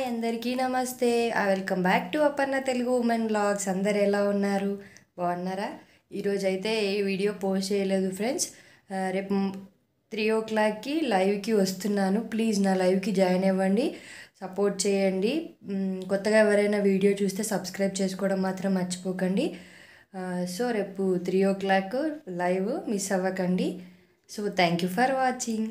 hi అందరికీ నమస్తే welcome back to Aparna Telugu women blogs అందరు ఎలా ఉన్నారు బాగున్నారా ఈరోజు అయితే ఏ వీడియో పోస్ట్ చేయలేదు ఫ్రెండ్స్ రేపు త్రీ ఓ క్లాక్కి లైవ్కి వస్తున్నాను ప్లీజ్ నా లైవ్కి జాయిన్ అవ్వండి సపోర్ట్ చేయండి కొత్తగా ఎవరైనా వీడియో చూస్తే సబ్స్క్రైబ్ చేసుకోవడం మాత్రం మర్చిపోకండి సో రేపు three o'clock live miss అవ్వకండి so thank you for watching